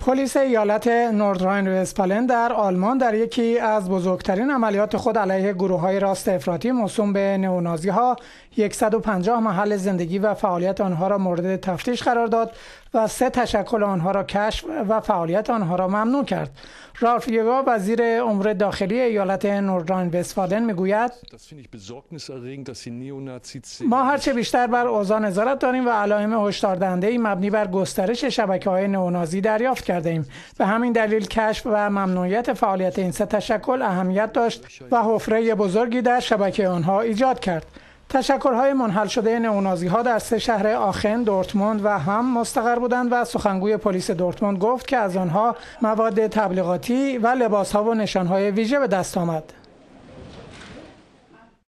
پلیس ایالت نوردراین وستفالن در آلمان در یکی از بزرگترین عملیات خود علیه گروه های راست افراطی موسوم به نئونازی ها 150 محل زندگی و فعالیت آنها را مورد تفتیش قرار داد و سه تشکل آنها را کشف و فعالیت آنها را ممنوع کرد. رالف یگا وزیر امور داخلی ایالت نوردراین وستفالن میگوید ما هرچه بیشتر بر اوضاع نظارت داریم و علائم هشدار مبنی بر گسترش شبکه های نئونازی دریافت کرده ایم به همین دلیل کشف و ممنوعیت فعالیت این سه تشکل اهمیت داشت و حفره بزرگی در شبکه آنها ایجاد کرد های منحل شده نئونازی ها در سه شهر آخن، دورتموند و هم مستقر بودند و سخنگوی پلیس دورتموند گفت که از آنها مواد تبلیغاتی و ها و نشانهای ویژه به دست آمد.